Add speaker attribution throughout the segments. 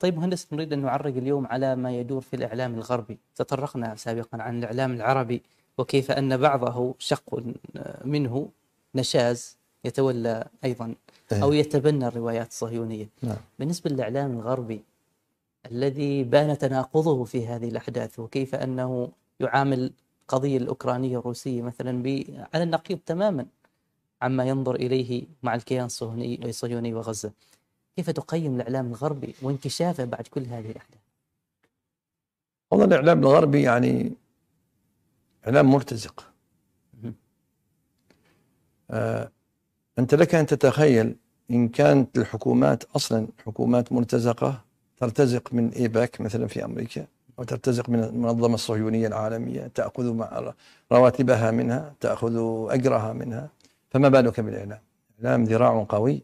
Speaker 1: طيب مهندس نريد أن نعرج اليوم على ما يدور في الإعلام الغربي تطرقنا سابقا عن الإعلام العربي وكيف أن بعضه شق آه، منه نشاز يتولى أيضا إيه. أو يتبنى الروايات الصهيونية نعم. بالنسبة للإعلام الغربي الذي بان تناقضه في هذه الأحداث وكيف أنه يعامل القضية الأوكرانية الروسية مثلا على النقيض تماما عما ينظر إليه مع الكيان الصهيوني وغزة كيف تقيم الإعلام الغربي وانكشافه بعد كل هذه الأحداث؟
Speaker 2: والله الإعلام الغربي يعني إعلام مرتزق آه أنت لك أن تتخيل إن كانت الحكومات أصلا حكومات مرتزقة ترتزق من إيباك مثلا في أمريكا وترتزق من المنظمة الصهيونية العالمية تأخذ مع رواتبها منها تأخذ أجرها منها فما بالك بالإعلام الإعلام ذراع قوي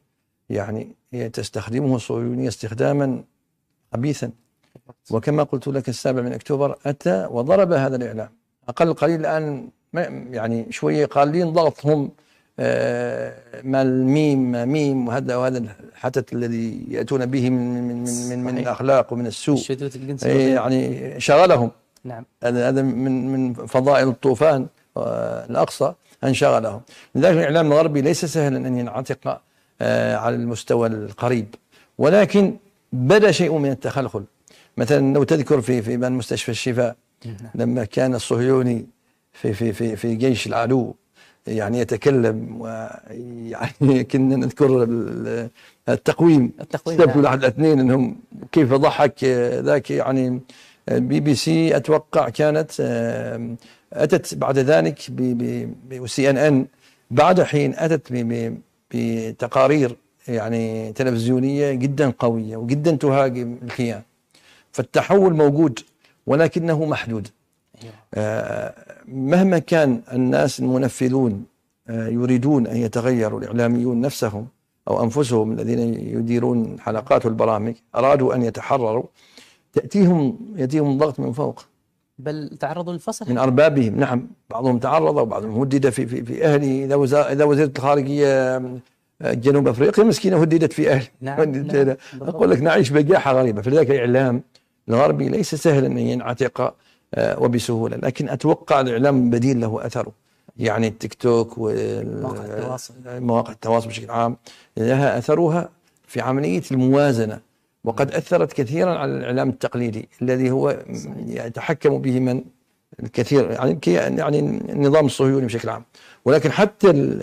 Speaker 2: يعني تستخدمه الصهيونية استخداما خبيثا وكما قلت لك السابع من أكتوبر أتى وضرب هذا الإعلام أقل قليل الآن يعني شوية قليل ضغطهم آه، ما الميم ما ميم وهذا وهذا الحتت الذي يأتون به من من من, من من الأخلاق ومن السوء إيه، يعني شغلهم نعم هذا من من فضائل الطوفان آه، الأقصى أن شغلهم لذلك الإعلام الغربي ليس سهلا أن ينعتق آه، على المستوى القريب ولكن بدا شيء من التخلخل مثلا لو تذكر في في مستشفى الشفاء نعم. لما كان الصهيوني في في في في جيش العدو يعني يتكلم ويعني كنا نذكر التقويم التقويم نعم. السبت الاثنين انهم كيف ضحك ذاك يعني آه، بي بي سي اتوقع كانت آه، اتت بعد ذلك بي بي سي ان ان بعد حين اتت بتقارير يعني تلفزيونية جدا قوية وجدا تهاجم الكيان فالتحول موجود ولكنه محدود آه، مهما كان الناس المنفذون آه، يريدون أن يتغيروا الإعلاميون نفسهم أو أنفسهم الذين يديرون حلقات البرامج أرادوا أن يتحرروا تأتيهم يأتيهم ضغط من فوق بل تعرضوا للفصل من اربابهم نعم بعضهم تعرض وبعضهم هدد في في في اهله اذا وزارة اذا وزيره الخارجيه آه، جنوب افريقيا مسكينه هددت في اهله نعم, نعم اقول لك نعيش بجاحه غريبه فلذلك الاعلام الغربي ليس سهلا ان ينعتق آه، وبسهوله لكن اتوقع الاعلام بديل له اثره يعني التيك توك ومواقع التواصل مواقع التواصل بشكل عام لها اثرها في عمليه الموازنه وقد نعم. أثرت كثيرا على الإعلام التقليدي الذي هو يتحكم به من الكثير يعني يعني النظام الصهيوني بشكل عام ولكن حتى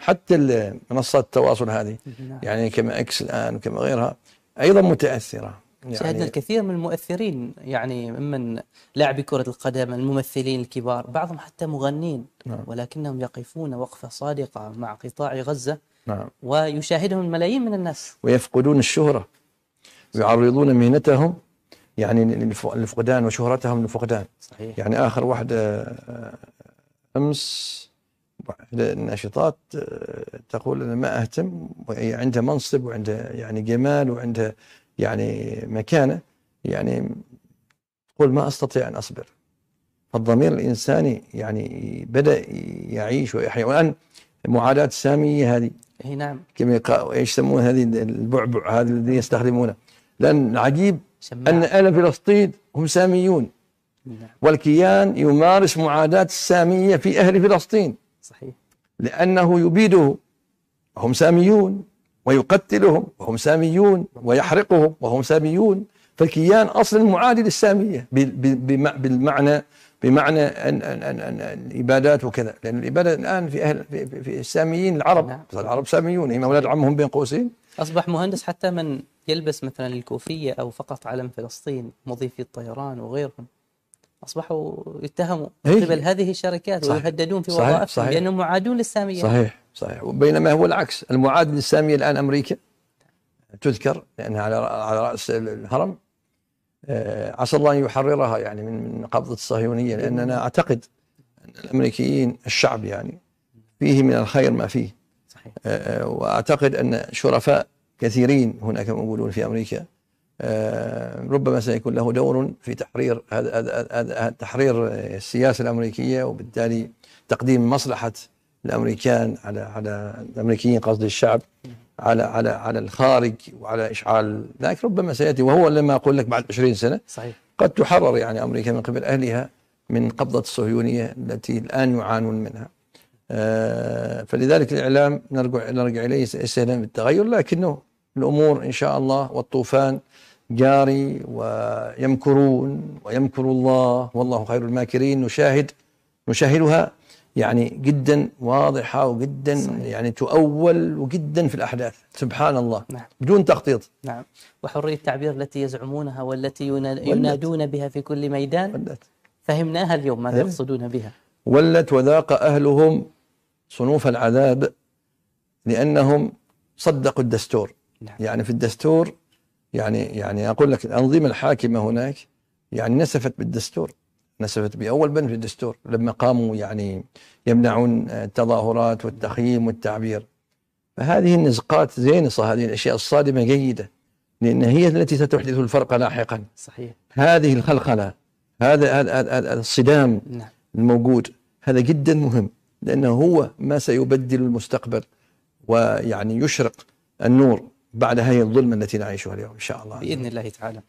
Speaker 2: حتى منصات التواصل هذه نعم. يعني كما اكس الان وكما غيرها ايضا متاثره يعني شاهدنا
Speaker 1: الكثير من المؤثرين يعني ممن لاعبي كرة القدم الممثلين الكبار بعضهم حتى مغنين نعم. ولكنهم يقفون وقفة صادقة مع قطاع غزة نعم. ويشاهدهم الملايين من الناس
Speaker 2: ويفقدون الشهرة يعرضون مهنتهم يعني للفقدان وشهرتهم للفقدان صحيح. يعني اخر واحده آه، امس واحدة الناشطات آه، تقول انا ما اهتم وهي عندها منصب وعندها يعني جمال وعندها يعني مكانه يعني تقول ما استطيع ان اصبر فالضمير الانساني يعني بدا يعيش ويحيى والان معاداه الساميه هذه اي نعم كما ايش يسمون هذه البعبع هذا الذي يستخدمونه لأن العجيب سمع. أن أهل فلسطين هم ساميون نعم. والكيان يمارس معاداة السامية في أهل فلسطين صحيح لأنه يبيده هم ساميون ويقتلهم وهم ساميون ويحرقهم وهم ساميون فالكيان أصلا معادي للسامية بالمعنى بمعنى أن أن أن, أن, أن الإبادات وكذا لأن الإبادة الآن في أهل في, في الساميين العرب نعم. العرب ساميون هم أولاد عمهم بين قوسين
Speaker 1: أصبح مهندس حتى من يلبس مثلا الكوفية أو فقط علم فلسطين مضيفي الطيران وغيرهم أصبحوا يتهموا من إيه. قبل هذه الشركات صحيح. ويهددون في وظائفهم لأنهم معادون للسامية صحيح
Speaker 2: صحيح وبينما هو العكس المعاد للسامية الآن أمريكا تذكر لأنها على على رأس الهرم آه، عسى الله أن يحررها يعني من من قبضة الصهيونية لأننا أعتقد أن الأمريكيين الشعب يعني فيه من الخير ما فيه صحيح. آه، آه، وأعتقد أن شرفاء كثيرين هناك موجودون في أمريكا آه، ربما سيكون له دور في تحرير هذا تحرير السياسه الامريكيه وبالتالي تقديم مصلحه الامريكان على على الامريكيين قصد الشعب على على على الخارج وعلى اشعال ذاك ربما سياتي وهو لما اقول لك بعد 20 سنه صحيح قد تحرر يعني امريكا من قبل اهلها من قبضه الصهيونيه التي الان يعانون منها. آه، فلذلك الاعلام نرجع نرجع اليه استهلاك بالتغير لكنه الأمور إن شاء الله والطوفان جاري ويمكرون ويمكر الله والله خير الماكرين نشاهد نشاهدها يعني جدا واضحة وجدا صحيح. يعني تؤول وجدا في الأحداث سبحان الله نعم. بدون تخطيط نعم وحرية التعبير
Speaker 1: التي يزعمونها والتي ينادون بها في كل ميدان ولت. فهمناها اليوم ماذا يقصدون بها
Speaker 2: ولت وذاق أهلهم صنوف العذاب لأنهم صدقوا الدستور نعم. يعني في الدستور يعني يعني اقول لك الانظمه الحاكمه هناك يعني نسفت بالدستور نسفت باول بند في الدستور لما قاموا يعني يمنعون التظاهرات والتخييم والتعبير فهذه النزقات زينصه هذه الاشياء الصادمه جيده لان هي التي ستحدث الفرق لاحقا صحيح هذه الخلخله هذا الصدام نعم. الموجود هذا جدا مهم لانه هو ما سيبدل المستقبل ويعني يشرق النور بعد هذه الظلمة التي نعيشها اليوم إن شاء الله بإذن الله تعالى